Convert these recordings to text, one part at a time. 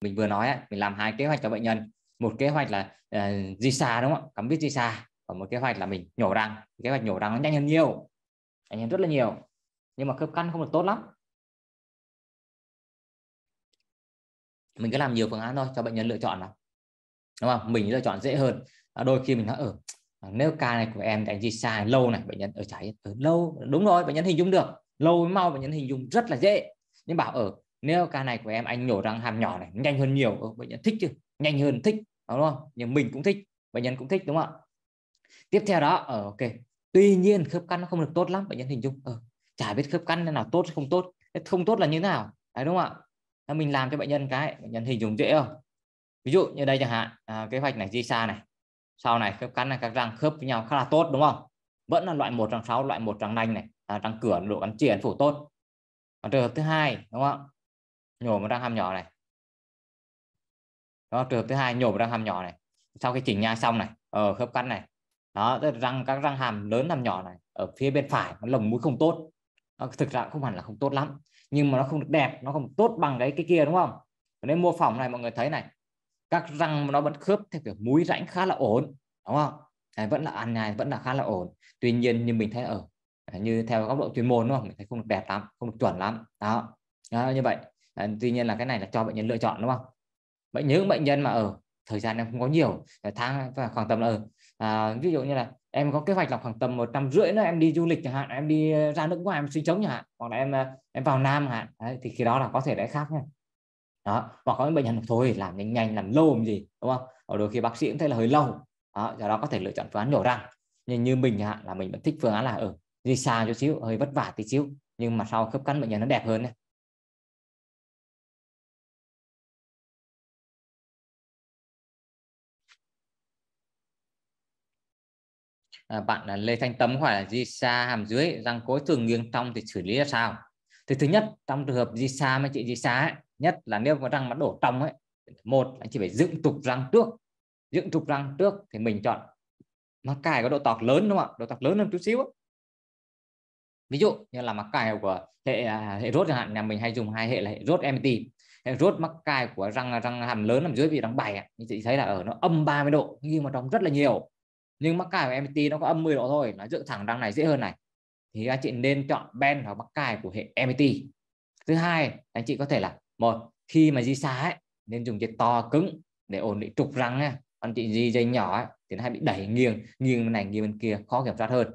mình vừa nói ấy, mình làm hai kế hoạch cho bệnh nhân một kế hoạch là uh, di xa đúng không ạ cắm vít di xa và một kế hoạch là mình nhổ răng kế hoạch nhổ răng nó nhanh hơn nhiều nhanh hơn rất là nhiều nhưng mà khớp căn không được tốt lắm mình cứ làm nhiều phương án thôi cho bệnh nhân lựa chọn nào đúng không mình lựa chọn dễ hơn à, đôi khi mình nói ở ừ, nếu ca này của em thì di xa lâu này bệnh nhân ở trái ở lâu đúng rồi bệnh nhân hình dung được lâu mau bệnh nhân hình dung rất là dễ nhưng bảo ở ừ, nếu ca này của em anh nhổ răng hàm nhỏ này nhanh hơn nhiều bệnh nhân thích chứ nhanh hơn thích đúng không nhưng mình cũng thích bệnh nhân cũng thích đúng không ạ tiếp theo đó ở ờ, ok tuy nhiên khớp cắn nó không được tốt lắm bệnh nhân hình dung ừ, chả biết khớp cắn nào tốt không tốt không tốt là như thế nào đấy đúng không ạ mình làm cho bệnh nhân cái bệnh nhân hình dung dễ không ví dụ như đây chẳng hạn à, kế hoạch này di xa này sau này khớp cắn là các răng khớp với nhau khá là tốt đúng không vẫn là loại một răng sáu loại một răng nanh này à, răng cửa độ gắn triển phủ tốt còn trường hợp thứ hai đúng không nhổ một răng hàm nhỏ này đó trường hợp thứ hai nhổ một răng hàm nhỏ này sau khi chỉnh nha xong này ở ờ, khớp cắn này đó răng các răng hàm lớn hàm nhỏ này ở phía bên phải nó lồng mũi không tốt nó thực ra không hẳn là không tốt lắm nhưng mà nó không được đẹp nó không tốt bằng cái cái kia đúng không nên mô phỏng này mọi người thấy này các răng nó vẫn khớp theo kiểu mũi rãnh khá là ổn đúng không này, vẫn là ăn nhai vẫn là khá là ổn tuy nhiên như mình thấy ở như theo góc độ chuyên môn đúng không mình thấy không được đẹp lắm không được chuẩn lắm đó, đó như vậy à, tuy nhiên là cái này là cho bệnh nhân lựa chọn đúng không bệnh những bệnh nhân mà ở thời gian em không có nhiều tháng khoảng tầm là à, ví dụ như là em có kế hoạch là khoảng tầm một trăm rưỡi nữa em đi du lịch chẳng hạn em đi ờ, ra nước ngoài em sinh sống chẳng hạn hoặc là em ờ, em vào nam chẳng hạn thì khi đó là có thể đấy khác nha đó hoặc có những bệnh nhân thôi làm nhanh nhanh làm lâu làm gì đúng không ở đôi khi bác sĩ cũng thấy là hơi lâu đó do đó có thể lựa chọn phương án nhổ răng nhưng như mình hạn là mình vẫn thích phương án là ở đi xa chút xíu hơi vất vả tí xíu nhưng mà sau khớp cắn bệnh nhân nó đẹp hơn này À, bạn là Lê Thanh Tấm hỏi là di xa hàm dưới răng cối thường nghiêng trong thì xử lý ra sao thì thứ nhất trong trường hợp di xa mấy chị di xa ấy, nhất là nếu mà răng mà đổ trong ấy một anh chị phải dựng trục răng trước dựng trục răng trước thì mình chọn mắc cài có độ tọt lớn đúng không ạ độ tọt lớn hơn chút xíu ấy. ví dụ như là mắc cài của hệ à, hệ rốt chẳng hạn nhà mình hay dùng hai hệ là hệ rốt MT hệ rốt mắc cài của răng răng hàm lớn nằm dưới vị răng bảy như chị thấy là ở nó âm 30 độ nhưng mà trong rất là nhiều nhưng mắc cài của MIT nó có âm 10 độ thôi nó dựng thẳng đăng này dễ hơn này thì anh chị nên chọn Ben hoặc cài của hệ MIT thứ hai anh chị có thể là một khi mà di xa ấy, nên dùng dây to cứng để ổn định trục răng nha. anh chị di dây nhỏ ấy, thì nó hay bị đẩy nghiêng nghiêng bên này nghiêng bên kia khó kiểm soát hơn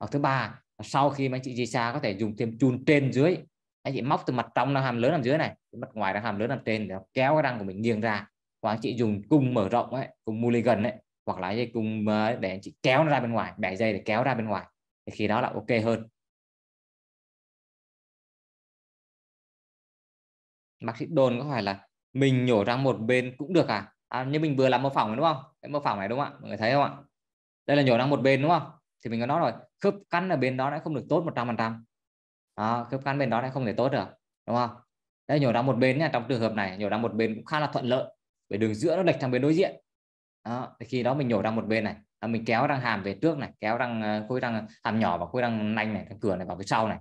hoặc thứ ba sau khi mà anh chị di xa có thể dùng thêm chun trên dưới anh chị móc từ mặt trong răng hàm lớn làm dưới này mặt ngoài răng hàm lớn làm trên để kéo cái răng của mình nghiêng ra hoặc anh chị dùng cung mở rộng ấy cung mulligan ấy hoặc là dây cung để anh chị kéo nó ra bên ngoài bẻ dây để kéo ra bên ngoài thì khi đó là ok hơn bác sĩ đồn có phải là mình nhổ ra một bên cũng được à, à như mình vừa làm mô phỏng rồi đúng không cái mô phỏng này đúng không ạ mọi người thấy không ạ đây là nhổ ra một bên đúng không thì mình có nói rồi khớp cắn ở bên đó lại không được tốt 100% phần trăm khớp cắn bên đó lại không thể tốt được đúng không đây nhổ ra một bên nha trong trường hợp này nhổ ra một bên cũng khá là thuận lợi bởi đường giữa nó lệch sang bên đối diện đó. khi đó mình nhổ ra một bên này là mình kéo răng hàm về trước này kéo răng ờ, khối răng hàm nhỏ và khối răng nanh này răng cửa này vào phía sau này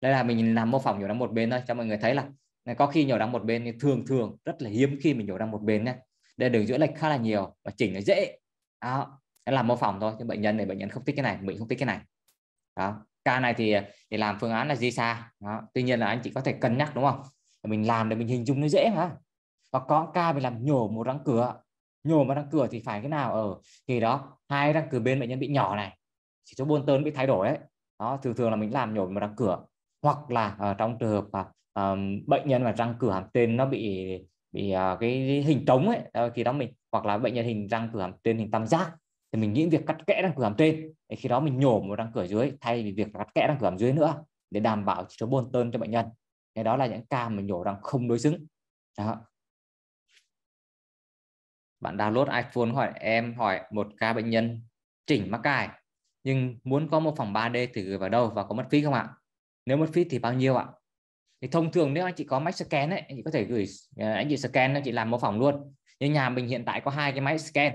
đây là mình làm mô phỏng nhổ ra một bên thôi cho mọi người thấy là có khi nhổ ra một bên thì thường thường rất là hiếm khi mình nhổ ra một bên nhé đây đường giữa lệch khá là nhiều và chỉnh nó dễ đó nó làm mô phỏng thôi chứ bệnh nhân này bệnh nhân không thích cái này mình không thích cái này đó ca này thì để làm phương án là di xa đó. tuy nhiên là anh chị có thể cân nhắc đúng không mình làm để mình hình dung nó dễ mà và có ca mình làm nhổ một răng cửa nhổ mà răng cửa thì phải cái nào ở ờ, ừ. thì đó hai răng cửa bên bệnh nhân bị nhỏ này chỉ số buôn tơn bị thay đổi ấy đó thường thường là mình làm nhổ một răng cửa hoặc là uh, trong trường hợp uh, bệnh nhân mà răng cửa hàm trên nó bị bị uh, cái hình trống ấy uh, khi đó mình hoặc là bệnh nhân hình răng cửa hàm trên hình tam giác thì mình nghĩ việc cắt kẽ răng cửa hàm trên thì khi đó mình nhổ một răng cửa dưới thay vì việc cắt kẽ răng cửa hàm dưới nữa để đảm bảo chỉ số bôn tơn cho bệnh nhân cái đó là những ca mình nhổ răng không đối xứng đó bạn download iPhone hỏi em hỏi một ca bệnh nhân chỉnh mắc cài nhưng muốn có một phòng 3D thì gửi vào đâu và có mất phí không ạ nếu mất phí thì bao nhiêu ạ thì thông thường nếu anh chị có máy scan ấy anh chị có thể gửi ờ, anh chị scan anh chị làm mô phỏng luôn nhưng nhà mình hiện tại có hai cái máy scan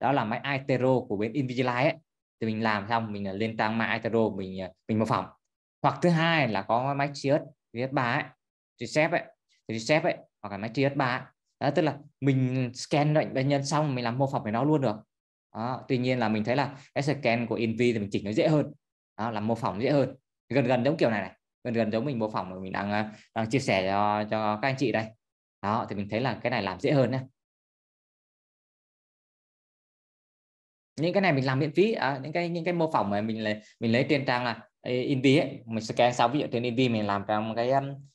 đó là máy Itero của bên Invisalign ấy thì mình làm xong mình ờ, lên trang mạng Itero mình ờ, mình mô phỏng hoặc thứ hai là có máy chiết chiết ba ấy thì xếp ấy thì xếp ấy hoặc là máy chiết ba à, tức là mình scan bệnh bệnh nhân xong mình làm mô phỏng về nó luôn được đó, tuy nhiên là mình thấy là cái scan của Invi thì mình chỉnh nó dễ hơn đó, làm mô phỏng dễ hơn gần gần giống kiểu này này gần gần giống mình mô phỏng mà mình đang ờ, đang chia sẻ cho, cho các anh chị đây đó thì mình thấy là cái này làm dễ hơn nhé những cái này mình làm miễn phí à, những cái những cái mô phỏng mà mình lấy mình lấy trên trang là Invi ấy mình scan sau ví dụ trên Invi mình làm trong cái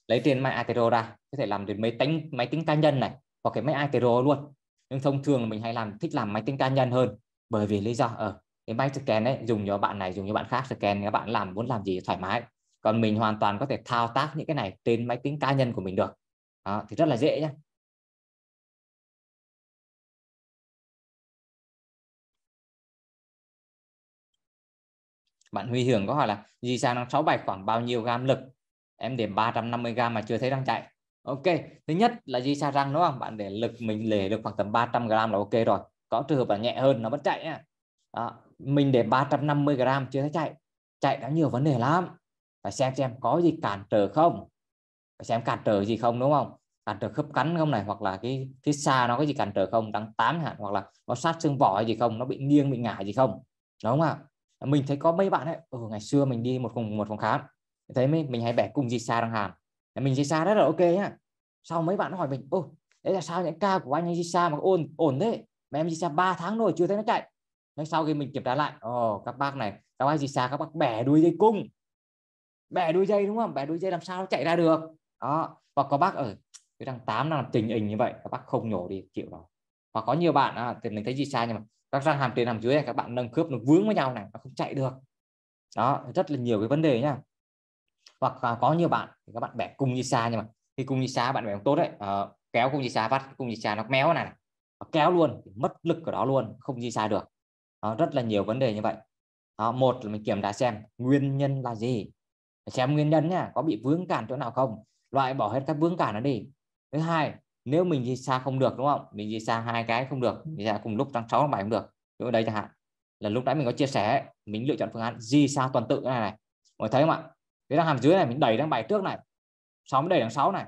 lấy trên Atero ra có thể làm trên máy tính máy tính cá nhân này hoặc cái máy iTero luôn nhưng thông thường mình hay làm thích làm máy tính cá nhân hơn bởi vì lý do ở ờ, uh, cái máy scan ấy dùng cho bạn này dùng cho bạn khác scan các bạn làm muốn làm gì thoải mái còn mình hoàn toàn có thể thao tác những cái này trên máy tính cá nhân của mình được đó, thì rất là dễ nhé bạn Huy Hưởng có hỏi là gì sao đang 6 bài khoảng bao nhiêu gam lực em để 350 gam mà chưa thấy đang chạy ok thứ nhất là di xa răng đúng không bạn để lực mình để được khoảng tầm 300 gram là ok rồi có trường hợp là nhẹ hơn nó vẫn chạy nhá đó. mình để 350 gram chưa thấy chạy chạy đã nhiều vấn đề lắm phải xem xem có gì cản trở không phải xem cản trở gì không đúng không cản trở khớp cắn không này hoặc là cái phía xa nó có gì cản trở không Đang tám hạn hoặc là nó sát xương vỏ gì không nó bị nghiêng bị ngả gì không đúng không ạ mình thấy có mấy bạn ấy ừ, ngày xưa mình đi một cùng một phòng khám thấy mình, mình hay bẻ cung di xa răng hàm mình thấy xa rất là ok nhá sau mấy bạn hỏi mình ô đấy là sao những ca của anh anh xa mà ổn ổn thế mà em xa 3 tháng rồi chưa thấy nó chạy nhưng sau khi mình kiểm tra lại ồ oh, các bác này các bác gì xa các bác bẻ đuôi dây cung bẻ đuôi dây đúng không bẻ đuôi dây làm sao nó chạy ra được đó và có bác ở cái thằng tám đang làm tình hình như vậy các bác không nhổ đi chịu rồi và có nhiều bạn à, thì mình thấy gì xa nhưng mà các răng hàm trên hàm dưới này, các bạn nâng khớp nó vướng với nhau này nó không chạy được đó rất là nhiều cái vấn đề nhá hoặc là có nhiều bạn thì các bạn bẻ cung như xa nhưng mà khi cung như xa bạn không tốt đấy uh, kéo cung như xa vắt cung như xa nó méo này nó kéo luôn mất lực của đó luôn không di xa được đó, rất là nhiều vấn đề như vậy đó, một là mình kiểm tra xem nguyên nhân là gì xem nguyên nhân nha có bị vướng cản chỗ nào không loại bỏ hết các vướng cản nó đi thứ hai nếu mình di xa không được đúng không mình di xa hai cái không được di xa cùng lúc tăng sáu tháng bảy không được chỗ đây chẳng hạn là lúc nãy mình có chia sẻ mình lựa chọn phương án di xa tuần tự này này mọi thấy không ạ cái đang hàm dưới này mình đẩy đang bài trước này sóng đẩy đằng sáu này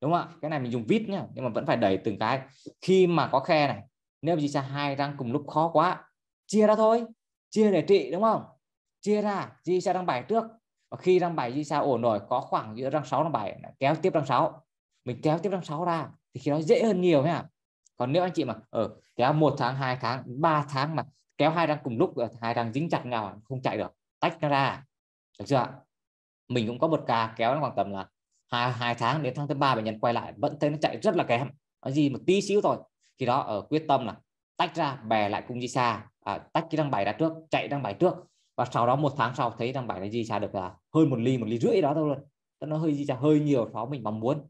đúng không ạ cái này mình dùng vít nhá nhưng mà vẫn phải đẩy từng cái khi mà có khe này nếu chỉ ra hai răng cùng lúc khó quá chia ra thôi chia để trị đúng không chia ra di xa răng bài trước và khi răng bài di xa ổn rồi có khoảng giữa răng sáu răng bài, kéo tiếp răng sáu, mình kéo tiếp răng sáu ra thì khi đó dễ hơn nhiều nhá còn nếu anh chị mà ở ờ, kéo một tháng hai tháng ba tháng mà kéo hai răng cùng lúc hai răng dính chặt nhau không chạy được tách nó ra được chưa ạ mình cũng có một ca kéo nó khoảng tầm là hai, hai tháng đến tháng thứ ba bệnh nhân quay lại vẫn thấy nó chạy rất là kém nó gì một tí xíu thôi thì đó ở quyết tâm là tách ra bè lại cung di xa à, tách cái đăng bài ra trước chạy đăng bài trước và sau đó một tháng sau thấy đăng bài này di xa được là hơn một ly một ly rưỡi đó thôi luôn tức nó hơi di xa hơi nhiều đó mình mong muốn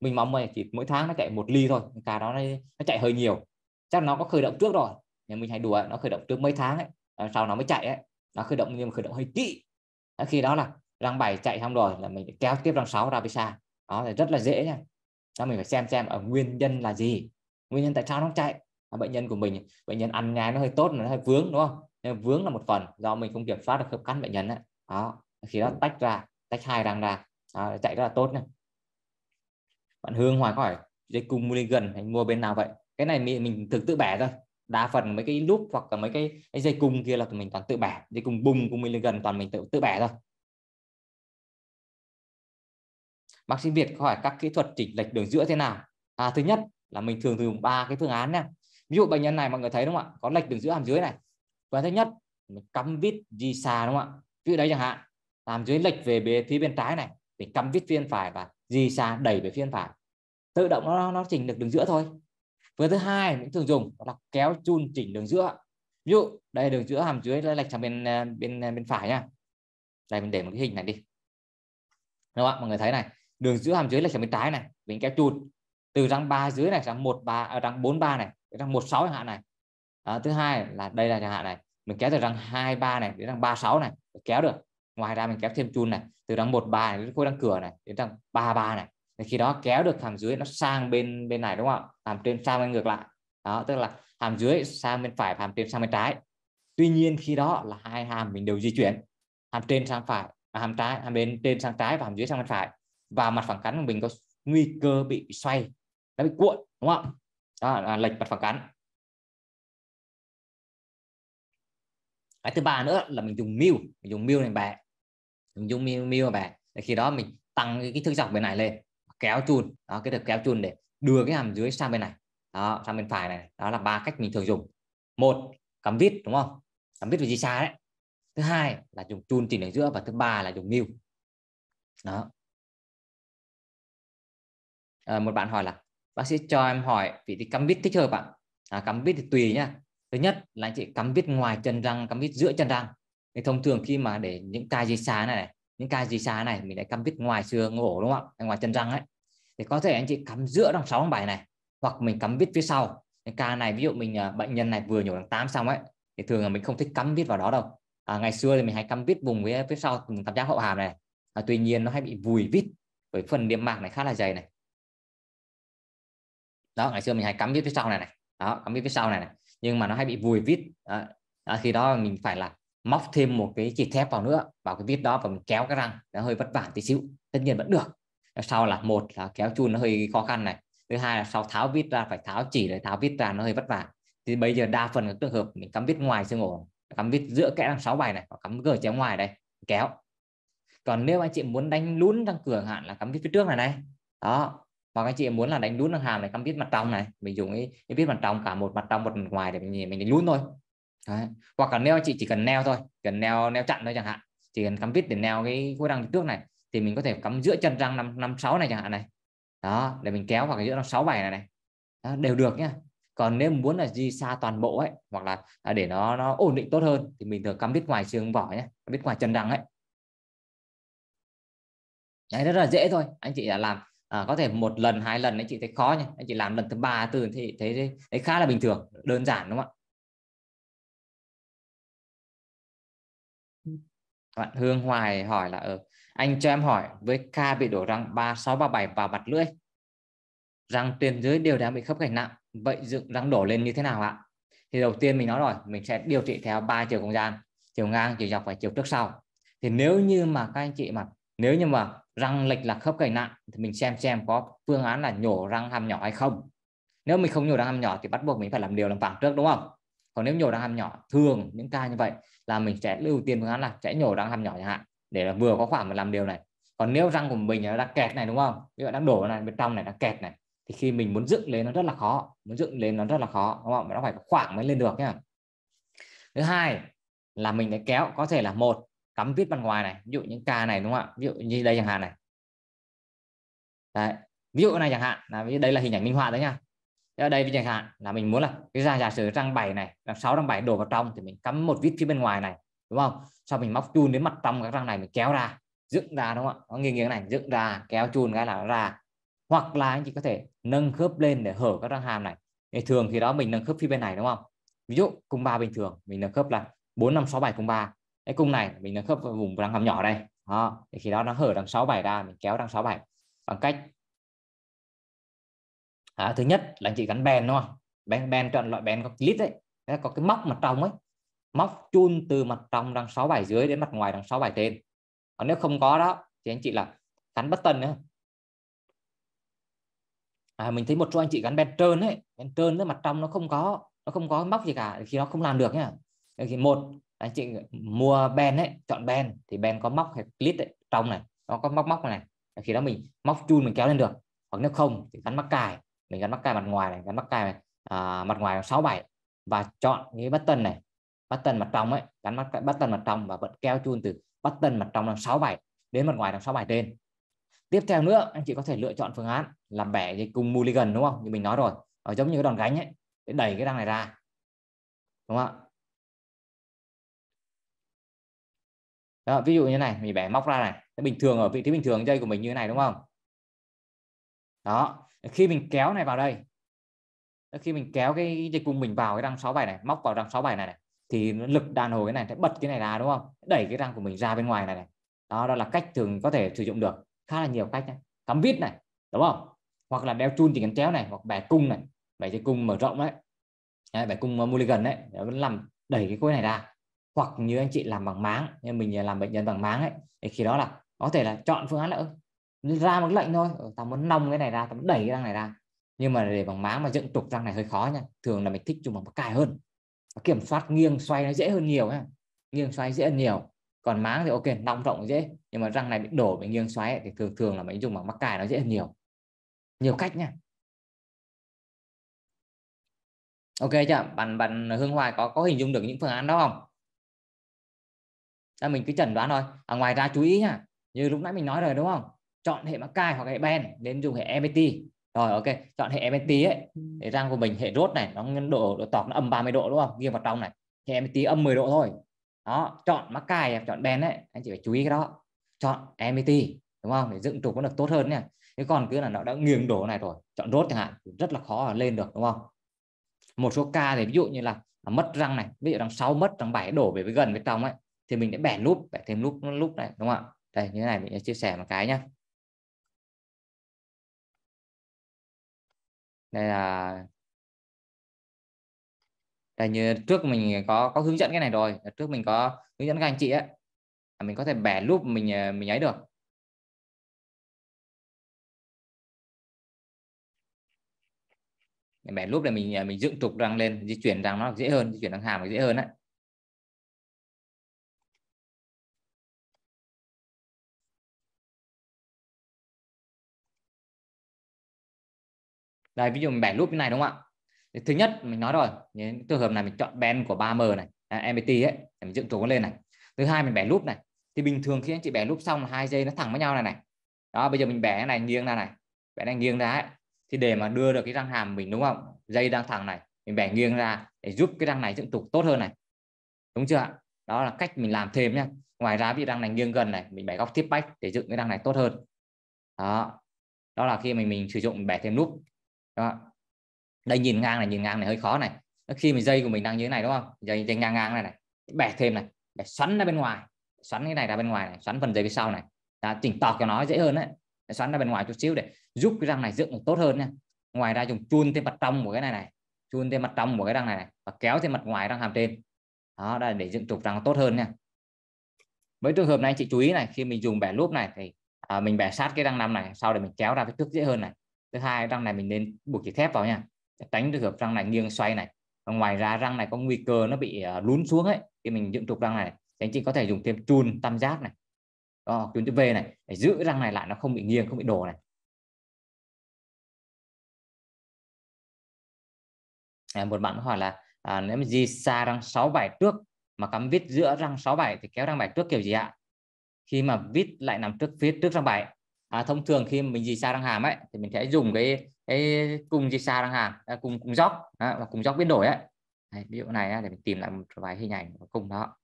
mình mong là chỉ mỗi tháng nó chạy một ly thôi cả đó nó, nó chạy hơi nhiều chắc nó có khởi động trước rồi nhưng mình hay đùa nó khởi động trước mấy tháng ấy ờ, sau nó mới chạy ấy nó khởi động nhưng mà khởi động hơi kỹ khi đó là răng 7 chạy xong rồi là mình kéo tiếp răng 6 ra phía xa đó là rất là dễ nha đó mình phải xem xem ở nguyên nhân là gì nguyên nhân tại sao nó chạy bệnh nhân của mình bệnh nhân ăn nhai nó hơi tốt nó hơi vướng đúng không nên vướng là một phần do mình không kiểm soát được khớp cắn bệnh nhân đó, đó. khi đó tách ra tách hai răng ra đó, chạy rất là tốt nha bạn Hương Hoài hỏi dây cung Mulligan anh mua bên nào vậy cái này mình, mình thực tự bẻ thôi đa phần mấy cái nút hoặc là mấy cái, cái dây cung kia là mình toàn tự bẻ dây cung bung cung Mulligan toàn mình tự tự bẻ thôi bác sĩ Việt có hỏi các kỹ thuật chỉnh lệch đường giữa thế nào à, thứ nhất là mình thường dùng ba cái phương án nha. ví dụ bệnh nhân này mọi người thấy đúng không ạ có lệch đường giữa hàm dưới này Và thứ nhất mình cắm vít di xà đúng không ạ ví dụ đấy chẳng hạn hàm dưới lệch về phía bên trái này mình cắm vít phiên phải và di xà đẩy về phiên phải tự động nó nó chỉnh được đường giữa thôi Với thứ hai mình thường dùng là kéo chun chỉnh đường giữa ví dụ đây đường giữa hàm dưới lệch sang bên à, bên à, bên phải nha đây mình để một cái hình này đi đúng không ạ mọi người thấy này đường giữa hàm dưới là chấm bên trái này mình kéo chuột từ răng 3 dưới này sang một ba à, răng 4 3 này răng 1 6 chẳng hạn này à, thứ hai là đây là chẳng hạn này mình kéo từ răng 2 3 này đến răng 3 6 này kéo được ngoài ra mình kéo thêm chun này từ răng 1 3 này, đến khối răng cửa này đến răng 3 3 này thì khi đó kéo được hàm dưới nó sang bên bên này đúng không ạ hàm trên sang bên ngược lại đó tức là hàm dưới sang bên phải hàm trên sang bên trái tuy nhiên khi đó là hai hàm mình đều di chuyển hàm trên sang phải à, hàm trái hàm bên trên sang trái và hàm dưới sang bên phải và mặt phẳng cắn của mình có nguy cơ bị xoay nó bị cuộn đúng không đó là lệch mặt phẳng cắn cái thứ ba nữa là mình dùng mưu mình dùng mưu này bẻ mình dùng mưu mưu bẻ để khi đó mình tăng cái kích thước dọc bên này lên kéo chun đó cái được kéo chun để đưa cái hàm dưới sang bên này đó sang bên phải này đó là ba cách mình thường dùng một cắm vít đúng không cắm vít với gì xa đấy thứ hai là dùng chun chỉnh ở giữa và thứ ba là dùng mưu đó Ờ, một bạn hỏi là bác sĩ cho em hỏi vị trí cắm vít thích hợp ạ à, cắm vít thì tùy nhá thứ nhất là anh chị cắm vít ngoài chân răng cắm vít giữa chân răng thì thông thường khi mà để những ca di xá này, này những ca di xá này mình lại cắm vít ngoài xương ổ đúng không ạ ngoài chân răng ấy thì có thể anh chị cắm giữa đằng sáu bảy này hoặc mình cắm vít phía sau những ca này ví dụ mình à, bệnh nhân này vừa nhổ răng tám xong ấy thì thường là mình không thích cắm vít vào đó đâu à, ngày xưa thì mình hay cắm vít vùng phía, phía sau vùng tam giác hậu hàm này à, tuy nhiên nó hay bị vùi vít bởi phần niêm mạc này khá là dày này đó ngày xưa mình hay cắm vít phía sau này này đó cắm vít phía sau này này nhưng mà nó hay bị vùi vít đó. Đó, khi đó mình phải là móc thêm một cái chỉ thép vào nữa vào cái vít đó và mình kéo cái răng nó hơi vất vả tí xíu tất nhiên vẫn được sau là một là kéo chun nó hơi khó khăn này thứ hai là sau tháo vít ra phải tháo chỉ để tháo vít ra nó hơi vất vả thì bây giờ đa phần các trường hợp mình cắm vít ngoài xương ổ cắm vít giữa kẽ răng sáu bài này hoặc cắm gờ chéo ngoài đây kéo còn nếu anh chị muốn đánh lún răng cửa hạn là cắm vít phía trước này này đó hoặc anh chị muốn là đánh lún hàng hàm này cắm viết mặt trong này mình dùng cái, cái viết mặt trong cả một mặt trong một mặt ngoài để mình mình đánh lún thôi Đấy. hoặc là neo chị chỉ cần neo thôi cần neo neo chặn thôi chẳng hạn chỉ cần cắm viết để neo cái khối răng trước này thì mình có thể cắm giữa chân răng năm năm sáu này chẳng hạn này đó để mình kéo vào cái giữa năm sáu bảy này này đó, đều được nhá còn nếu muốn là di xa toàn bộ ấy hoặc là à, để nó nó ổn định tốt hơn thì mình thường cắm biết ngoài xương vỏ nhé cắm biết ngoài chân răng ấy đấy rất là dễ thôi anh chị đã làm à, có thể một lần hai lần anh chị thấy khó nhỉ anh chị làm lần thứ ba từ thì thấy thấy khá là bình thường đơn giản đúng không ạ bạn Hương Hoài hỏi là ở ờ, anh cho em hỏi với ca bị đổ răng 3637 vào mặt lưỡi răng tuyến dưới đều đã bị khớp gạch nặng vậy dựng răng đổ lên như thế nào ạ thì đầu tiên mình nói rồi mình sẽ điều trị theo ba chiều không gian chiều ngang chiều dọc và chiều trước sau thì nếu như mà các anh chị mà nếu như mà răng lệch lạc khớp cầy nặng thì mình xem xem có phương án là nhổ răng hàm nhỏ hay không nếu mình không nhổ răng hàm nhỏ thì bắt buộc mình phải làm điều làm phẳng trước đúng không còn nếu nhổ răng hàm nhỏ thường những ca như vậy là mình sẽ ưu tiên phương án là sẽ nhổ răng hàm nhỏ chẳng hạn để là vừa có khoảng mà làm điều này còn nếu răng của mình nó đang kẹt này đúng không ví dụ đang đổ này bên trong này đang kẹt này thì khi mình muốn dựng lên nó rất là khó muốn dựng lên nó rất là khó đúng không nó phải có khoảng mới lên được nhá thứ hai là mình sẽ kéo có thể là một cắm viết bên ngoài này ví dụ những ca này đúng không ạ ví dụ như đây chẳng hạn này đấy ví dụ này chẳng hạn là đây là hình ảnh minh họa đấy nha ở đây chẳng hạn là mình muốn là cái ra giả sử răng bảy này răng sáu răng bảy đổ vào trong thì mình cắm một vít phía bên ngoài này đúng không sau mình móc chun đến mặt trong các răng này mình kéo ra dựng ra đúng không ạ nó nghiêng nghiêng này dựng ra kéo chun cái là ra hoặc là anh chị có thể nâng khớp lên để hở các răng hàm này thì thường thì đó mình nâng khớp phía bên này đúng không ví dụ cung ba bình thường mình nâng khớp là bốn năm sáu bảy cung ba cái cung này mình nâng khớp vào vùng đang hàm nhỏ đây đó thì khi đó nó hở đằng 67 ra mình kéo đằng 67 bằng cách à, thứ nhất là anh chị gắn bèn đúng không bèn bèn chọn loại bèn có clip đấy có cái móc mặt trong ấy móc chun từ mặt trong đằng 67 dưới đến mặt ngoài đằng 67 trên còn nếu không có đó thì anh chị là gắn bất tần nữa à, mình thấy một số anh chị gắn bèn trơn ấy bèn trơn nữa mặt trong nó không có nó không có móc gì cả thì khi nó không làm được nhá thì một anh chị mua ben ấy chọn ben thì ben có móc hay clip ấy, trong này nó có móc móc này khi đó mình móc chun mình kéo lên được hoặc nếu không thì gắn mắc cài mình gắn mắc cài mặt ngoài này gắn mắc cài này, à, mặt ngoài sáu bảy và chọn cái button này button mặt trong ấy gắn mắc button mặt trong và vẫn keo chun từ button mặt trong là sáu bảy đến mặt ngoài là sáu bảy trên tiếp theo nữa anh chị có thể lựa chọn phương án làm bẻ thì cùng mulligan đúng không như mình nói rồi ở giống như cái đòn gánh ấy để đẩy cái răng này ra đúng không ạ đó, ví dụ như này mình bẻ móc ra này thế bình thường ở vị trí bình thường dây của mình như thế này đúng không đó khi mình kéo này vào đây khi mình kéo cái dây cung mình vào cái răng 67 này móc vào răng 67 này, này thì lực đàn hồi cái này sẽ bật cái này ra đúng không đẩy cái răng của mình ra bên ngoài này, này. đó đó là cách thường có thể sử dụng được khá là nhiều cách nhé. cắm vít này đúng không hoặc là đeo chun thì cắn chéo này hoặc bẻ cung này bẻ dây cung mở rộng đấy bẻ cung ờ, mulligan đấy vẫn làm đẩy cái khối này ra hoặc như anh chị làm bằng máng nên mình làm bệnh nhân bằng máng ấy thì khi đó là có thể là chọn phương án là ra một cái lệnh thôi ờ, tao muốn nong cái này ra tao muốn đẩy cái răng này ra nhưng mà để bằng máng mà dựng trục răng này hơi khó nha thường là mình thích dùng bằng cài hơn kiểm soát nghiêng xoay nó dễ hơn nhiều nha nghiêng xoay dễ hơn nhiều còn máng thì ok nong rộng dễ nhưng mà răng này bị đổ bị nghiêng xoay ấy, thì thường thường là mình dùng bằng mắc cài nó dễ hơn nhiều nhiều cách nha ok chưa bạn bạn Hương Hoài có có hình dung được những phương án đó không là mình cứ chẩn đoán thôi à, ngoài ra chú ý nha như lúc nãy mình nói rồi đúng không chọn hệ mắc cai hoặc hệ ben nên dùng hệ EMT rồi ok chọn hệ EMT ấy để răng của mình hệ rốt này nó độ độ tọt nó âm 30 độ đúng không nghiêng vào trong này hệ EMT âm 10 độ thôi đó chọn mắc cai chọn ben ấy anh chị phải chú ý cái đó chọn EMT đúng không để dựng trục nó được tốt hơn nha Nếu còn cứ là nó đã nghiêng đổ này rồi chọn rốt chẳng hạn rất là khó lên được đúng không một số ca thì ví dụ như là mất răng này ví dụ răng 6 mất răng 7 đổ về với gần với trong ấy thì mình sẽ bẻ nút bẻ thêm nút nút này đúng không ạ đây như thế này mình sẽ chia sẻ một cái nhá đây là đây như trước mình có có hướng dẫn cái này rồi trước mình có hướng dẫn các anh chị ấy mình có thể bẻ loop mình ờ, mình ấy được bẻ loop để mình ờ, mình dựng trục răng lên di chuyển răng nó dễ hơn di chuyển răng hàm dễ hơn đấy đây ví dụ mình bẻ lúp như này đúng không ạ thứ nhất mình nói rồi những trường hợp này mình chọn band của 3m này à, MBT ấy để mình dựng trục lên này thứ hai mình bẻ lúp này thì bình thường khi anh chị bẻ lúp xong là hai dây nó thẳng với nhau này này đó bây giờ mình bẻ cái này nghiêng ra này bẻ này nghiêng ra ấy thì để mà đưa được cái răng hàm mình đúng không dây đang thẳng này mình bẻ nghiêng ra để giúp cái răng này dựng trục tốt hơn này đúng chưa ạ đó là cách mình làm thêm nhá. ngoài ra vì răng này nghiêng gần này mình bẻ góc tiếp bách để dựng cái răng này tốt hơn đó đó là khi mình mình sử dụng bẻ thêm nút đó đây nhìn ngang này nhìn ngang này hơi khó này khi mình dây của mình đang như thế này đúng không dây, dây ngang ngang này này bẻ thêm này bẻ xoắn ra bên ngoài xoắn cái này ra bên ngoài này xoắn phần dây phía sau này đó, chỉnh tọt cho nó dễ hơn đấy xoắn ra bên ngoài chút xíu để giúp cái răng này dựng được tốt hơn nha ngoài ra dùng chun thêm mặt trong của cái này này chun thêm mặt trong của cái răng này, này và kéo thêm mặt ngoài răng hàm trên đó là để dựng trục răng tốt hơn nha với trường hợp này chị chú ý này khi mình dùng bẻ lúp này thì à, mình bẻ sát cái răng năm này sau để mình kéo ra phía thước dễ hơn này thứ hai răng này mình nên buộc chỉ thép vào nha để tránh trường hợp răng này nghiêng xoay này và ngoài ra răng này có nguy cơ nó bị uh, lún xuống ấy khi mình dựng trục răng này thì anh chị có thể dùng thêm chun tam giác này đó, chun chữ V này để giữ răng này lại nó không bị nghiêng không bị đổ này à, một bạn hỏi là à, nếu mà di xa răng 6 bài trước mà cắm vít giữa răng 6 bài thì kéo răng bài trước kiểu gì ạ khi mà vít lại nằm trước phía trước răng bài à, thông thường khi mình dịch xa răng hàm ấy thì mình sẽ dùng ừ. cái cái cùng dịch xa răng hàm à, cùng cùng dốc và cùng dốc biến đổi ấy Đấy, ví dụ này để mình tìm lại một vài hình ảnh của cùng đó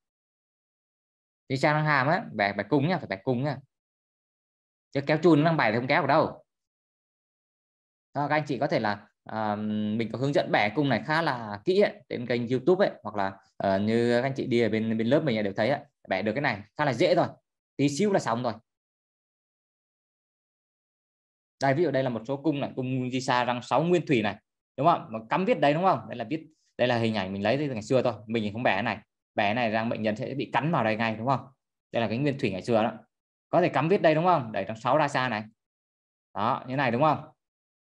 dịch xa răng hàm ấy phải phải cùng nhá phải phải cùng nhá chứ kéo chun răng bài thì không kéo được đâu đó, các anh chị có thể là à, mình có hướng dẫn bẻ cung này khá là kỹ ấy, trên kênh YouTube ấy hoặc là à, như các anh chị đi ở bên bên lớp mình đều thấy ấy, bẻ được cái này khá là dễ rồi tí xíu là xong rồi đây ví dụ đây là một số cung là cung di sa răng 6 nguyên thủy này đúng không mà cắm viết đây đúng không đây là viết đây là hình ảnh mình lấy từ ngày xưa thôi mình không bẻ này bẻ này rằng bệnh nhân sẽ bị cắn vào đây ngay đúng không đây là cái nguyên thủy ngày xưa đó có thể cắm viết đây đúng không đẩy răng 6 ra xa này đó như này đúng không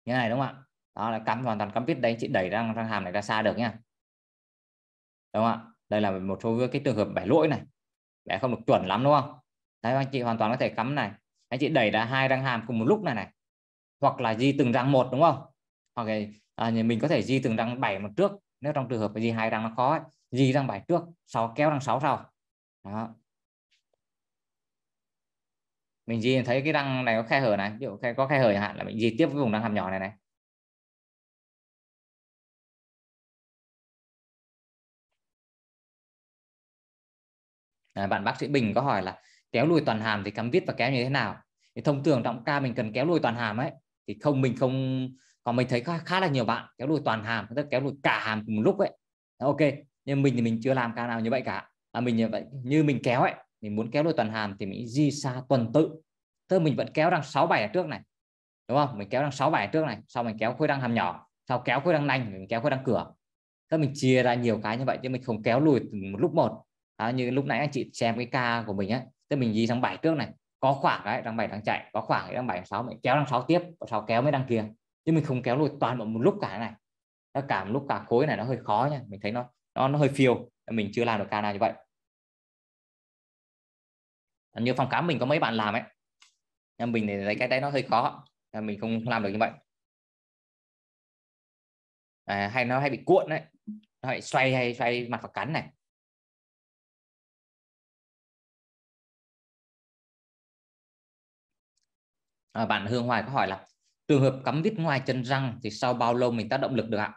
như này đúng không ạ đó là cắm hoàn toàn cắm viết đây chị đẩy răng răng hàm này ra xa được nha đúng không ạ đây là một số cái trường hợp bẻ lỗi này bẻ không được chuẩn lắm đúng không đấy anh chị hoàn toàn có thể cắm này anh chị đẩy ra hai răng hàm cùng một lúc này này hoặc là di từng răng một đúng không hoặc là à, mình có thể di từng răng bảy một trước nếu trong trường hợp di hai răng nó khó ấy, di răng bảy trước sau kéo răng sáu sau đó mình di thấy cái răng này có khe hở này ví dụ có khe hở chẳng hạn là mình di tiếp với vùng răng hàm nhỏ này này à, bạn bác sĩ Bình có hỏi là kéo lùi toàn hàm thì cắm vít và kéo như thế nào thì thông thường trong ca mình cần kéo lùi toàn hàm ấy thì không mình không còn mình thấy khá, khá là nhiều bạn kéo đuổi toàn hàm tức kéo đuổi cả hàm cùng một lúc ấy ok nhưng mình thì mình chưa làm ca nào như vậy cả à, mình như vậy như mình kéo ấy mình muốn kéo đuổi toàn hàm thì mình di xa tuần tự tức mình vẫn kéo đằng sáu bảy ở trước này đúng không mình kéo đằng sáu bảy trước này sau mình kéo khối đăng hàm nhỏ sau kéo khối đăng nành mình kéo khối đăng cửa tức mình chia ra nhiều cái như vậy chứ mình không kéo lùi một lúc một à, như lúc nãy anh chị xem cái ca của mình ấy tức mình di sang bảy trước này có khoảng đấy đang bảy đang chạy có khoảng đang bảy đăng sáu mình kéo đang sáu tiếp sáu kéo mới đang kia chứ mình không kéo lùi toàn bộ một lúc cả này nó cả một lúc cả khối này nó hơi khó nha mình thấy nó nó nó hơi phiêu mình chưa làm được ca nào như vậy như phòng khám mình có mấy bạn làm ấy nhưng mình thì thấy cái đấy nó hơi khó mình không làm được như vậy à, hay nó hay bị cuộn đấy nó hay xoay hay xoay mặt và cắn này à, bạn Hương Hoài có hỏi là trường hợp cắm vít ngoài chân răng thì sau bao lâu mình tác động lực được ạ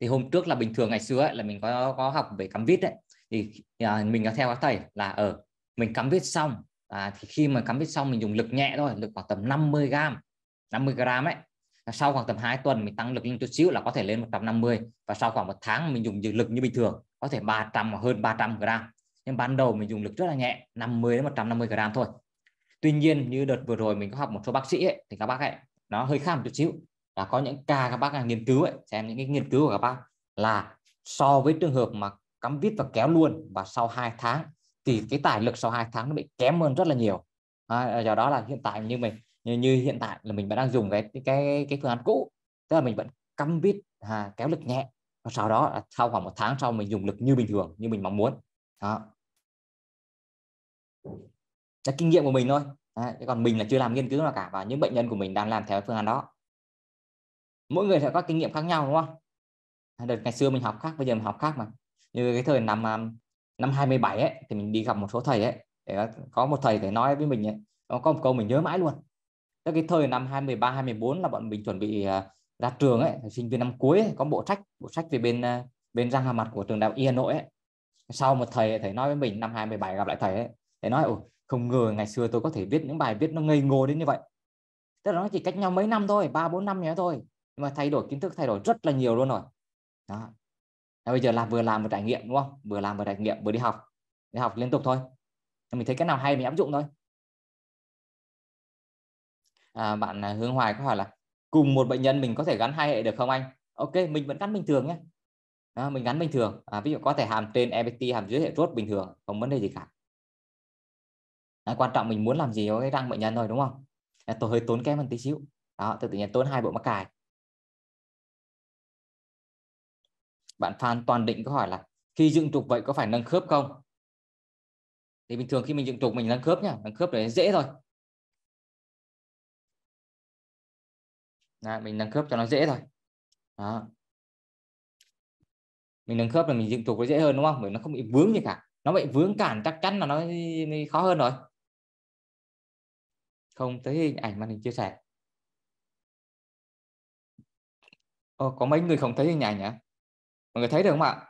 thì hôm trước là bình thường ngày xưa ấy, là mình có có học về cắm vít đấy thì à, mình có theo các thầy là ở ờ, mình cắm vít xong à, thì khi mà cắm vít xong mình dùng lực nhẹ thôi lực khoảng tầm 50 gram 50 gram ấy sau khoảng tầm 2 tuần mình tăng lực lên chút xíu là có thể lên 150 và sau khoảng một tháng mình dùng lực như bình thường có thể 300 hoặc hơn 300 gram nhưng ban đầu mình dùng lực rất là nhẹ 50 đến 150 gram thôi tuy nhiên như đợt vừa rồi mình có học một số bác sĩ ấy, thì các bác ấy nó hơi khác một chút xíu là có những ca các bác nghiên cứu ấy, xem những cái nghiên cứu của các bác là so với trường hợp mà cắm vít và kéo luôn và sau 2 tháng thì cái tài lực sau 2 tháng nó bị kém hơn rất là nhiều à, do đó là hiện tại như mình như, như hiện tại là mình vẫn đang dùng cái cái cái phương án cũ tức là mình vẫn cắm vít à, kéo lực nhẹ và sau đó sau khoảng một tháng sau mình dùng lực như bình thường như mình mong muốn đó là kinh nghiệm của mình thôi à, còn mình là chưa làm nghiên cứu nào cả và những bệnh nhân của mình đang làm theo phương án đó mỗi người sẽ có kinh nghiệm khác nhau đúng không đợt ngày xưa mình học khác bây giờ mình học khác mà như cái thời năm à, năm 27 ấy thì mình đi gặp một số thầy ấy để có một thầy để nói với mình ấy, có một câu mình nhớ mãi luôn Tức cái thời năm 23 24 là bọn mình chuẩn bị à, ra trường ấy sinh viên năm cuối ấy, có bộ sách bộ sách về bên à, bên răng hàm mặt của trường đại học y hà nội ấy sau một thầy thầy nói với mình năm 27 gặp lại thầy ấy thầy nói ồ không ngờ ngày xưa tôi có thể viết những bài viết nó ngây ngô đến như vậy tức là nó chỉ cách nhau mấy năm thôi ba bốn năm nhé thôi nhưng mà thay đổi kiến thức thay đổi rất là nhiều luôn rồi đó à, bây giờ làm vừa làm vừa trải nghiệm đúng không vừa làm vừa trải nghiệm vừa đi học đi học liên tục thôi mình thấy cái nào hay mình áp dụng thôi à, bạn à, Hương Hoài có hỏi là cùng một bệnh nhân mình có thể gắn hai hệ được không anh ok mình vẫn gắn bình thường nhé à, mình gắn bình thường à, ví dụ có thể hàm trên EBT hàm dưới hệ rốt bình thường không vấn đề gì cả à, quan trọng mình muốn làm gì với cái răng bệnh nhân thôi đúng không à, tôi hơi tốn kém một tí xíu đó tôi tự nhiên tốn hai bộ mắc cài bạn Phan Toàn Định có hỏi là khi dựng trục vậy có phải nâng khớp không thì bình thường khi mình dựng trục mình nâng khớp nhá nâng khớp để dễ thôi Đó, mình nâng khớp cho nó dễ thôi Đó. mình nâng khớp là mình dựng trục nó dễ hơn đúng không bởi nó không bị vướng gì cả nó bị vướng cản chắc chắn là nó khó hơn rồi không thấy hình ảnh màn hình chia sẻ Ồ, có mấy người không thấy hình ảnh nhá mọi người thấy được không ạ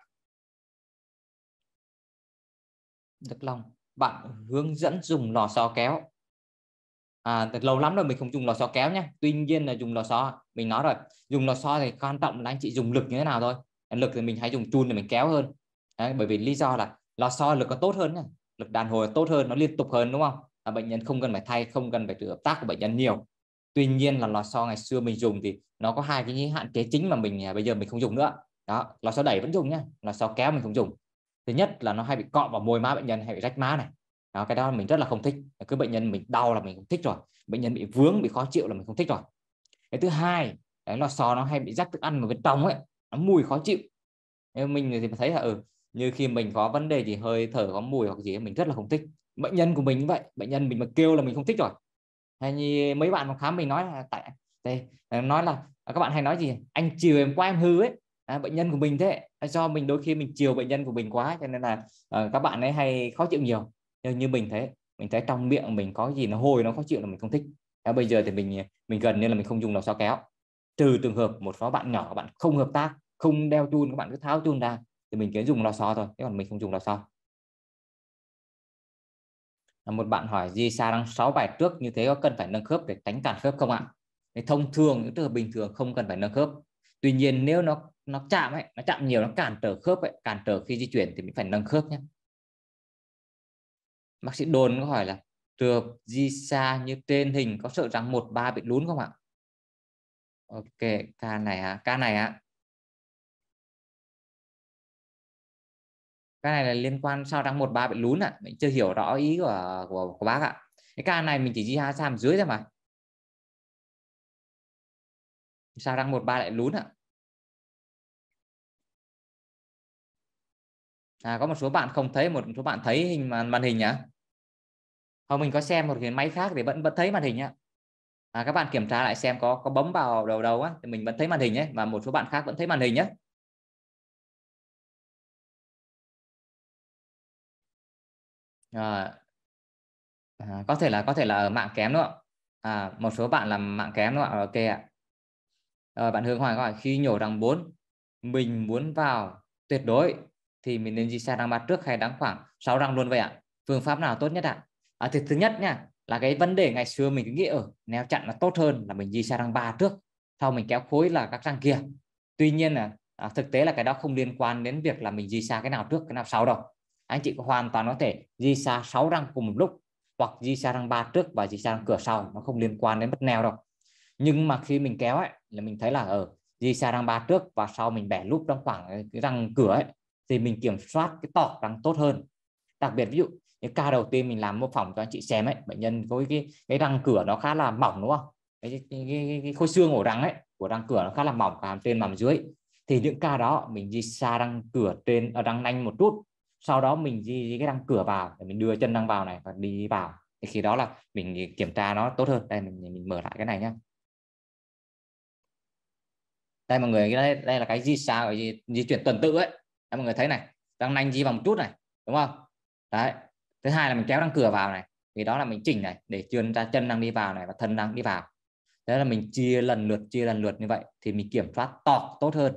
Đức Long bạn hướng dẫn dùng lò xo kéo à, từ lâu lắm rồi mình không dùng lò xo kéo nhé tuy nhiên là dùng lò xo mình nói rồi dùng lò xo thì quan trọng là anh chị dùng lực như thế nào thôi lực thì mình hãy dùng chun để mình kéo hơn Đấy, bởi vì lý do là lò xo lực nó tốt hơn nhé lực đàn hồi tốt hơn nó liên tục hơn đúng không bệnh nhân không cần phải thay không cần phải được tác của bệnh nhân nhiều tuy nhiên là lò xo ngày xưa mình dùng thì nó có hai cái hạn chế chính mà mình à, bây giờ mình không dùng nữa đó lò xo đẩy vẫn dùng nhá lò xo kéo mình không dùng thứ nhất là nó hay bị cọ vào môi má bệnh nhân hay bị rách má này đó, cái đó mình rất là không thích cứ bệnh nhân mình đau là mình không thích rồi bệnh nhân bị vướng bị khó chịu là mình không thích rồi cái thứ hai cái lò xo nó hay bị rách thức ăn vào bên trong ấy nó mùi khó chịu Nếu mình thì thấy là ừ, như khi mình có vấn đề gì hơi thở có mùi hoặc gì mình rất là không thích bệnh nhân của mình vậy bệnh nhân mình mà kêu là mình không thích rồi hay như mấy bạn mà khám mình nói là tại đây à, nói là à, các bạn hay nói gì anh chiều em quá em hư ấy à, bệnh nhân của mình thế à, do mình đôi khi mình chiều bệnh nhân của mình quá cho nên là à, các bạn ấy hay khó chịu nhiều nhưng như mình thế mình thấy trong miệng mình có gì nó hôi nó khó chịu là mình không thích à, bây giờ thì mình mình gần như là mình không dùng lò xo kéo trừ trường hợp một số bạn nhỏ bạn không hợp tác không đeo chun các bạn cứ tháo chun ra thì mình cứ dùng lò xo thôi chứ còn mình không dùng lò xo một bạn hỏi di xa đang 6 bài trước như thế có cần phải nâng khớp để tránh cản khớp không ạ thông thường những trường hợp bình thường không cần phải nâng khớp tuy nhiên nếu nó nó chạm ấy nó chạm nhiều nó cản trở khớp ấy cản trở khi di chuyển thì mình phải nâng khớp nhé bác sĩ đồn có hỏi là trường di xa như trên hình có sợ rằng một ba bị lún không ạ ok ca này à, ca này ạ à. cái này là liên quan sao đang một ba bị lún ạ à? mình chưa hiểu rõ ý của của, của bác ạ à. cái ca này mình chỉ ghi hai sam dưới thôi mà sao đang một ba lại lún ạ à? à có một số bạn không thấy một số bạn thấy hình màn màn hình nhá à? không mình có xem một cái máy khác thì vẫn vẫn thấy màn hình nhá à, các bạn kiểm tra lại xem có có bấm vào đầu đầu á thì mình vẫn thấy màn hình ấy và một số bạn khác vẫn thấy màn hình nhé à, có thể là có thể là ở mạng kém nữa à, một số bạn làm mạng kém nữa ok ạ rồi bạn Hương Hoài hỏi khi nhổ răng 4 mình muốn vào tuyệt đối thì mình nên di xa răng ba trước hay đằng khoảng 6 răng luôn vậy ạ phương pháp nào tốt nhất ạ à, thì thứ nhất nha là cái vấn đề ngày xưa mình cứ nghĩ ở ờ, neo chặn là tốt hơn là mình di xa răng ba trước sau mình kéo khối là các răng kia tuy nhiên là à, thực tế là cái đó không liên quan đến việc là mình di xa cái nào trước cái nào sau đâu anh chị hoàn toàn có thể di xa 6 răng cùng một lúc hoặc di xa răng ba trước và di xa răng cửa sau nó không liên quan đến mất neo đâu nhưng mà khi mình kéo ấy là mình thấy là ở ờ, di xa răng ba trước và sau mình bẻ lúp trong khoảng cái răng cửa ấy thì mình kiểm soát cái tọt răng tốt hơn đặc biệt ví dụ cái ca đầu tiên mình làm mô phỏng cho anh chị xem ấy bệnh nhân có cái cái răng cửa nó khá là mỏng đúng không cái, cái, cái, cái khối xương ổ răng ấy của răng cửa nó khá là mỏng cả hàm trên hàm dưới thì những ca đó mình di xa răng cửa trên ở ờ, răng nanh một chút sau đó mình di, di cái răng cửa vào để mình đưa chân răng vào này và đi vào thì khi đó là mình kiểm tra nó tốt hơn đây mình, mình mở lại cái này nhá đây mọi người đây, đây là cái di sao di, di chuyển tuần tự ấy đấy, mọi người thấy này răng nanh di vào một chút này đúng không đấy thứ hai là mình kéo răng cửa vào này thì đó là mình chỉnh này để chuyên ra chân đang đi vào này và thân đang đi vào đấy là mình chia lần lượt chia lần lượt như vậy thì mình kiểm soát tọt tốt hơn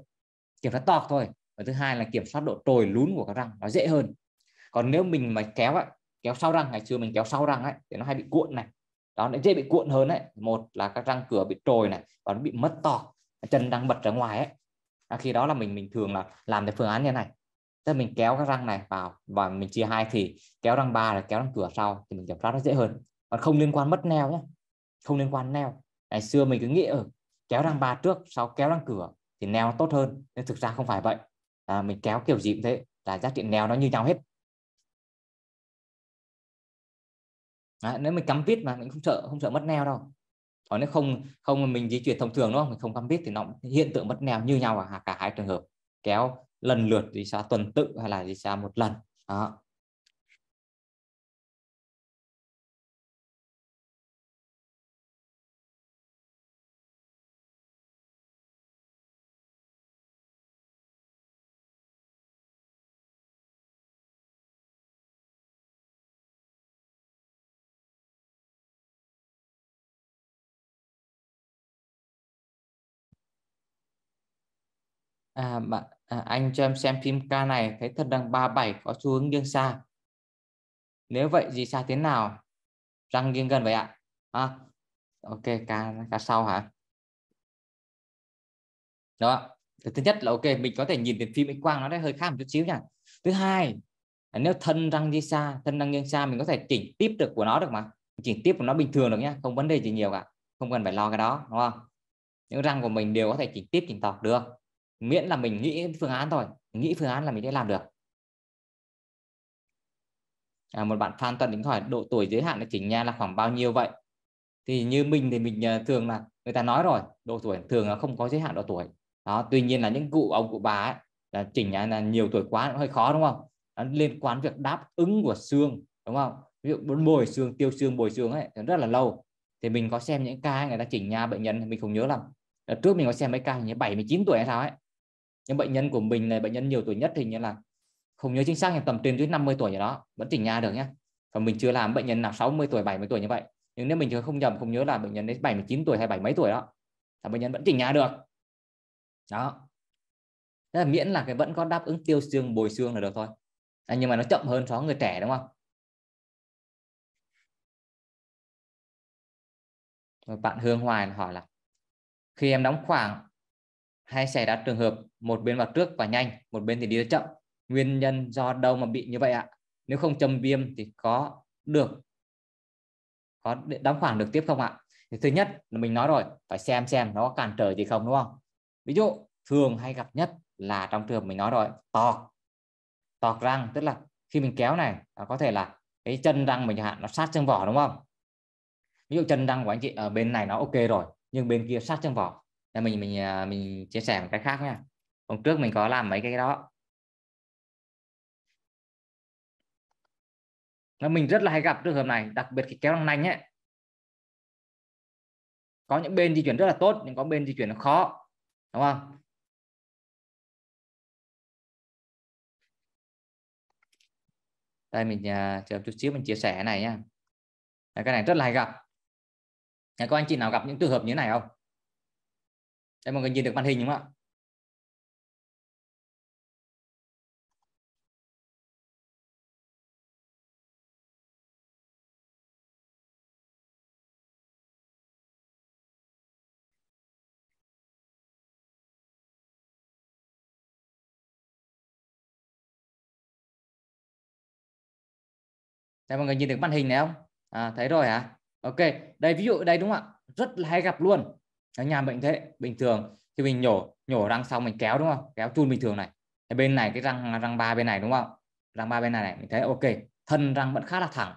kiểm soát tọt thôi và thứ hai là kiểm soát độ trồi lún của các răng nó dễ hơn còn nếu mình mà kéo ấy, kéo sau răng ngày xưa mình kéo sau răng ấy thì nó hay bị cuộn này đó nó dễ bị cuộn hơn đấy một là các răng cửa bị trồi này và nó bị mất to chân đang bật ra ngoài ấy à, khi đó là mình mình thường là làm cái phương án như này tức là mình kéo các răng này vào và mình chia hai thì kéo răng ba là kéo răng cửa sau thì mình kiểm soát nó dễ hơn còn không liên quan mất neo nhé không liên quan neo ngày xưa mình cứ nghĩ ở ừ, kéo răng ba trước sau kéo răng cửa thì neo nó tốt hơn nhưng thực ra không phải vậy à, mình kéo kiểu gì cũng thế là giá trị neo nó như nhau hết à, nếu mình cắm vít mà mình không sợ không sợ mất neo đâu còn nếu không không mình di chuyển thông thường đúng không mình không cắm vít thì nó hiện tượng mất neo như nhau cả, à, cả hai trường hợp kéo lần lượt thì sao tuần tự hay là gì sao một lần đó à, bạn à, anh cho em xem phim ca này thấy thật rằng 37 có xu hướng nghiêng xa nếu vậy gì xa thế nào răng nghiêng gần vậy ạ à, ok ca ca sau hả đó thứ nhất là ok mình có thể nhìn đến phim x quang nó đấy hơi khác một chút xíu nha thứ hai à, nếu thân răng đi xa thân răng nghiêng xa mình có thể chỉnh tiếp được của nó được mà chỉnh tiếp của nó bình thường được nhá không vấn đề gì nhiều cả không cần phải lo cái đó đúng không những răng của mình đều có thể chỉnh tiếp chỉnh tọt được miễn là mình nghĩ phương án thôi nghĩ phương án là mình sẽ làm được à, một bạn Phan Tuấn Đính hỏi độ tuổi giới hạn để chỉnh nha là khoảng bao nhiêu vậy thì như mình thì mình ờ, thường là người ta nói rồi độ tuổi thường là không có giới hạn độ tuổi đó tuy nhiên là những cụ ông cụ bà ấy là chỉnh nha là nhiều tuổi quá hơi khó đúng không nó liên quan việc đáp ứng của xương đúng không ví dụ bốn bồi xương tiêu xương bồi xương ấy rất là lâu thì mình có xem những ca người ta chỉnh nha bệnh nhân mình không nhớ lắm trước mình có xem mấy ca như 79 tuổi hay sao ấy nhưng bệnh nhân của mình này bệnh nhân nhiều tuổi nhất thì như là không nhớ chính xác nhưng tầm trên dưới 50 tuổi gì đó vẫn chỉnh nha được nhé và mình chưa làm bệnh nhân nào 60 tuổi 70 tuổi như vậy nhưng nếu mình chưa không nhầm không nhớ là bệnh nhân đến 79 tuổi hay bảy mấy tuổi đó là bệnh nhân vẫn chỉnh nha được đó Thế là miễn là cái vẫn có đáp ứng tiêu xương bồi xương là được thôi à, nhưng mà nó chậm hơn so với người trẻ đúng không bạn Hương Hoài hỏi là khi em đóng khoảng hay xảy ra trường hợp một bên vào trước và nhanh một bên thì đi rất chậm nguyên nhân do đâu mà bị như vậy ạ nếu không châm viêm thì có được có đóng khoảng được tiếp không ạ thì thứ nhất là mình nói rồi phải xem xem nó có cản trở gì không đúng không ví dụ thường hay gặp nhất là trong trường mình nói rồi tọt tọt răng tức là khi mình kéo này à, có thể là cái chân răng mình hạn nó sát chân vỏ đúng không ví dụ chân răng của anh chị ở bên này nó ok rồi nhưng bên kia sát chân vỏ nên mình mình à, mình chia sẻ một cái khác nha hôm trước mình có làm mấy cái đó Và mình rất là hay gặp trường hợp này đặc biệt cái kéo răng nanh ấy có những bên di chuyển rất là tốt nhưng có bên di chuyển nó khó đúng không đây mình à, chờ chút xíu mình chia sẻ này nha cái này rất là hay gặp các anh chị nào gặp những trường hợp như thế này không để mọi người nhìn được màn hình đúng không ạ Đây mọi người nhìn được màn hình này không? À, thấy rồi hả? Ok, đây ví dụ đây đúng không ạ? Rất là hay gặp luôn ở nhà mình thế bình thường thì mình nhổ nhổ răng xong mình kéo đúng không kéo chun bình thường này thì bên này cái răng răng ba bên này đúng không răng ba bên này này mình thấy ok thân răng vẫn khá là thẳng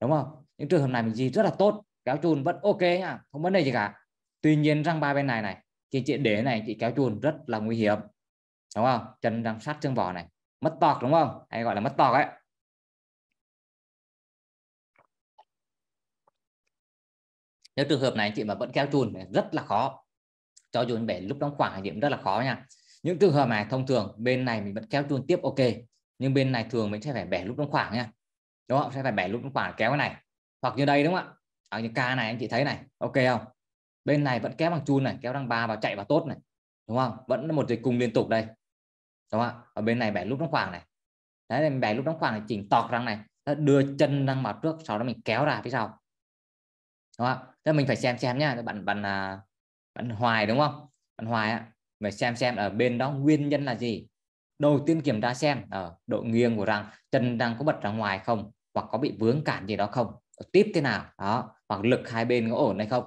đúng không những trường hợp này mình gì rất là tốt kéo chun vẫn ok nha không vấn đề gì cả tuy nhiên răng ba bên này này khi chị để này chị kéo chun rất là nguy hiểm đúng không chân răng sát chân vỏ này mất tọt đúng không hay gọi là mất tọt ấy nếu trường hợp này anh chị mà vẫn keo trùn rất là khó cho dù bể lúc đóng khoảng thì cũng rất là khó nha những trường hợp này thông thường bên này mình vẫn kéo chuông tiếp ok nhưng bên này thường mình sẽ phải bẻ lúc đóng khoảng nha đúng không sẽ phải bẻ lúc đóng khoảng kéo cái này hoặc như đây đúng không ạ ở những ca này anh chị thấy này ok không bên này vẫn kéo bằng chun này kéo đang ba vào chạy vào tốt này đúng không vẫn một dây cùng liên tục đây đúng không ạ ở bên này bẻ lúc đóng khoảng này đấy là mình bẻ lúc đóng khoảng này chỉnh tọt răng này đưa chân răng vào trước sau đó mình kéo ra phía sau đúng không ạ thế mình phải xem xem nhá bạn bạn à, bạn Hoài đúng không bạn Hoài ạ phải xem xem ở bên đó nguyên nhân là gì đầu tiên kiểm tra xem ở độ nghiêng của răng chân đang có bật ra ngoài không hoặc có bị vướng cản gì đó không tiếp thế nào đó hoặc lực hai bên có ổn hay không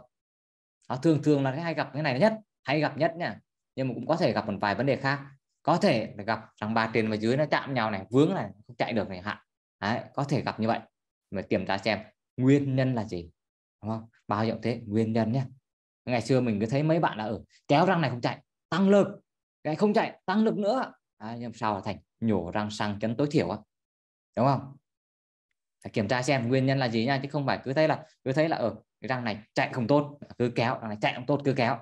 đó thường thường là cái hay gặp cái này nhất hay gặp nhất nha nhưng mà cũng có thể gặp một vài vấn đề khác có thể gặp rằng ba trên và dưới nó chạm nhau này vướng này không chạy được này hạn Đấy, có thể gặp như vậy mà kiểm tra xem nguyên nhân là gì đúng không bao nhiêu thế nguyên nhân nhé ngày xưa mình cứ thấy mấy bạn là ở ừ, kéo răng này không chạy tăng lực cái không chạy tăng lực nữa à, nhưng sau là thành nhổ răng sang chấn tối thiểu á đúng không phải kiểm tra xem nguyên nhân là gì nha chứ không phải cứ thấy là cứ thấy là ở ừ, cái răng này chạy không tốt cứ kéo răng này chạy không tốt cứ kéo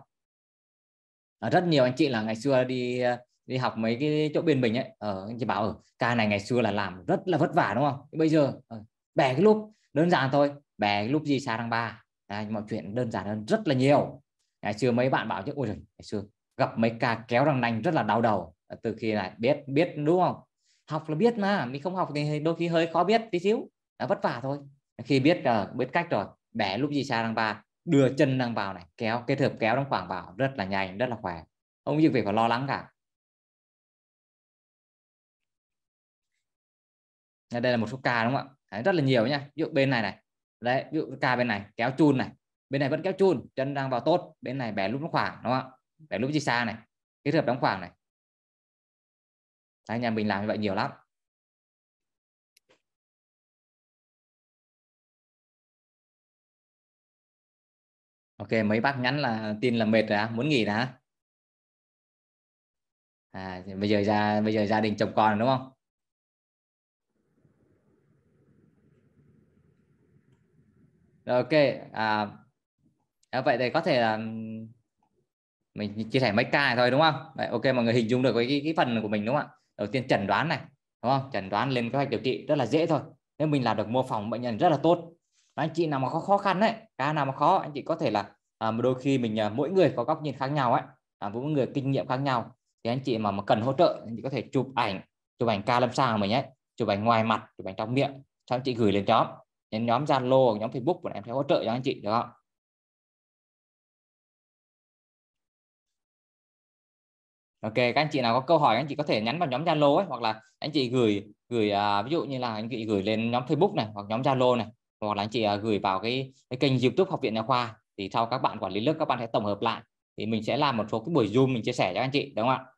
à, rất nhiều anh chị là ngày xưa đi đi học mấy cái chỗ bên mình ấy ở ờ, anh chị bảo ở ừ, ca này ngày xưa là làm rất là vất vả đúng không bây giờ ờ, bẻ cái lúc đơn giản thôi bé lúc gì xa tháng ba, đấy, mọi chuyện đơn giản hơn rất là nhiều ngày xưa mấy bạn bảo chứ ôi trời ngày xưa gặp mấy ca kéo răng nanh rất là đau đầu từ khi là biết biết đúng không học là biết mà mình không học thì đôi khi hơi khó biết tí xíu là vất vả thôi khi biết uh, biết cách rồi bé lúc gì xa đang ba đưa chân đang vào này kéo kết hợp kéo đang khoảng vào rất là nhanh rất là khỏe không những việc phải lo lắng cả đây là một số ca đúng không ạ rất là nhiều nhá ví dụ bên này này đấy ví dụ ca bên này kéo chun này bên này vẫn kéo chun chân đang vào tốt bên này bẻ lúc nó khoảng đúng không ạ bẻ lúc chi xa này kết hợp đóng khoảng này đấy, nhà mình làm như vậy nhiều lắm ok mấy bác nhắn là tin là mệt rồi à? muốn nghỉ đã à, bây giờ ra bây giờ gia đình chồng con rồi, đúng không ok à, à, vậy thì có thể là mình chia sẻ mấy ca này thôi đúng không vậy ok mọi người hình dung được cái, cái phần của mình đúng không ạ đầu tiên chẩn đoán này đúng không chẩn đoán lên kế hoạch điều trị rất là dễ thôi nếu mình làm được mô phỏng bệnh nhân rất là tốt và anh chị nào mà có khó khăn đấy ca nào mà khó anh chị có thể là à, đôi khi mình à, mỗi người có góc nhìn khác nhau ấy à, mỗi người kinh nghiệm khác nhau thì anh chị mà, mà cần hỗ trợ anh chị có thể chụp ảnh chụp ảnh ca lâm sàng của mình nhé, chụp ảnh ngoài mặt chụp ảnh trong miệng cho anh chị gửi lên nhóm đến nhóm Zalo hoặc nhóm Facebook của em sẽ hỗ trợ cho anh chị được không? Ok, các anh chị nào có câu hỏi anh chị có thể nhắn vào nhóm Zalo ấy hoặc là anh chị gửi gửi à, ví dụ như là anh chị gửi lên nhóm Facebook này hoặc nhóm Zalo này hoặc là anh chị à, gửi vào cái, cái kênh YouTube Học viện Nhà khoa thì sau các bạn quản lý lớp các bạn sẽ tổng hợp lại thì mình sẽ làm một số cái buổi Zoom mình chia sẻ cho anh chị đúng không ạ?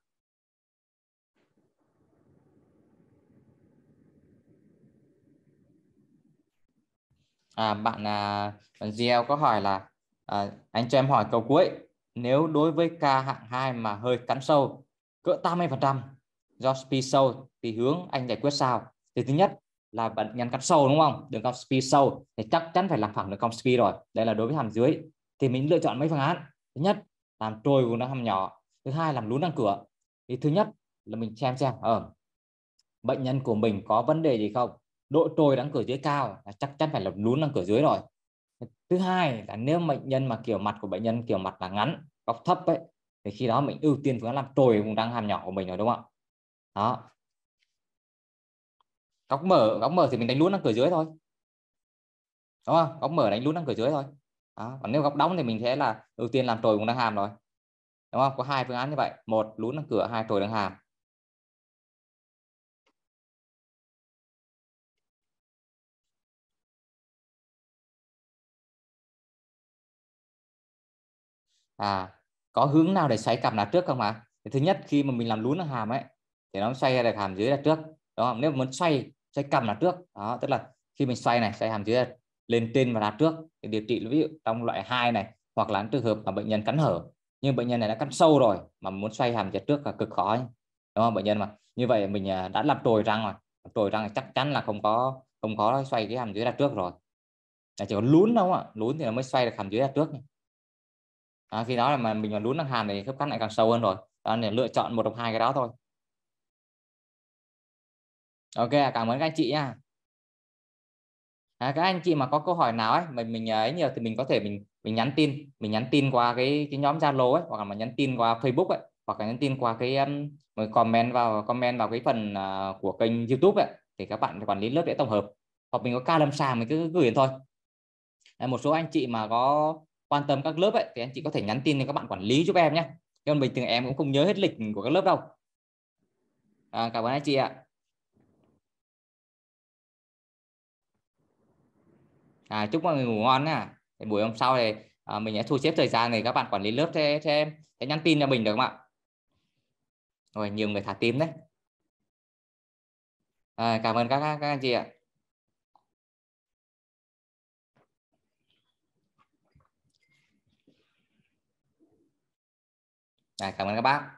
à, bạn à, bạn GL có hỏi là à, anh cho em hỏi câu cuối nếu đối với ca hạng 2 mà hơi cắn sâu cỡ 80% do speed sâu thì hướng anh giải quyết sao thì thứ nhất là bạn nhắn cắn sâu đúng không đường cong speed sâu thì chắc chắn phải làm phẳng đường cong speed rồi đây là đối với hàm dưới thì mình lựa chọn mấy phương án thứ nhất làm trôi vùng đăng hàm nhỏ thứ hai làm lún răng cửa thì thứ nhất là mình xem xem ờ, bệnh nhân của mình có vấn đề gì không độ trồi đang cửa dưới cao là chắc chắn phải lập lún đang cửa dưới rồi thứ hai là nếu bệnh nhân mà kiểu mặt của bệnh nhân kiểu mặt là ngắn góc thấp ấy thì khi đó mình ưu tiên phương án làm trồi vùng đang hàm nhỏ của mình rồi đúng không ạ đó góc mở góc mở thì mình đánh lún đang cửa dưới thôi đúng không góc mở đánh lún đang cửa dưới thôi đó. còn nếu góc đóng thì mình sẽ là ưu tiên làm trồi vùng đang hàm rồi đúng không có hai phương án như vậy một lún đang cửa hai trồi đang hàm à có hướng nào để xoáy cặp lá trước không ạ thì thứ nhất khi mà mình làm lún ở hàm ấy thì nó xoay được hàm dưới là trước đó nếu muốn xoay xoay cặp là trước đó tức là khi mình xoay này xoay hàm dưới lên trên và lá trước thì điều trị ví dụ trong loại 2 này hoặc là trường hợp mà bệnh nhân cắn hở nhưng bệnh nhân này đã cắn sâu rồi mà muốn xoay hàm dưới trước là cực khó ấy. đúng không bệnh nhân mà như vậy mình à, đã làm trồi răng rồi trồi răng chắc chắn là không có không có xoay cái hàm dưới là trước rồi chỉ có lún đâu ạ lún thì nó mới xoay được hàm dưới là trước à, khi đó là mà mình mà lún đang hàn thì khớp cắn lại càng sâu hơn rồi đó nên lựa chọn một trong hai cái đó thôi ok à, cảm ơn các anh chị nha à, các anh chị mà có câu hỏi nào ấy mình mình à, ấy nhiều thì mình có thể mình mình nhắn tin mình nhắn tin qua cái cái nhóm zalo ấy hoặc là nhắn tin qua facebook ấy hoặc là nhắn tin qua cái um, comment vào comment vào cái phần à, của kênh youtube ấy thì các bạn quản lý lớp để tổng hợp hoặc mình có ca lâm sàng mình cứ gửi thôi một số anh chị mà có quan tâm các lớp ấy thì anh chị có thể nhắn tin cho các bạn quản lý giúp em nhé còn bình thường em cũng không nhớ hết lịch của các lớp đâu à, cảm ơn anh chị ạ à, chúc mọi người ngủ ngon nha buổi hôm sau thì à, mình sẽ thu xếp thời gian này các bạn quản lý lớp cho em, sẽ nhắn tin cho mình được không ạ rồi nhiều người thả tim đấy à, cảm ơn các, các anh chị ạ à, cảm ơn các bác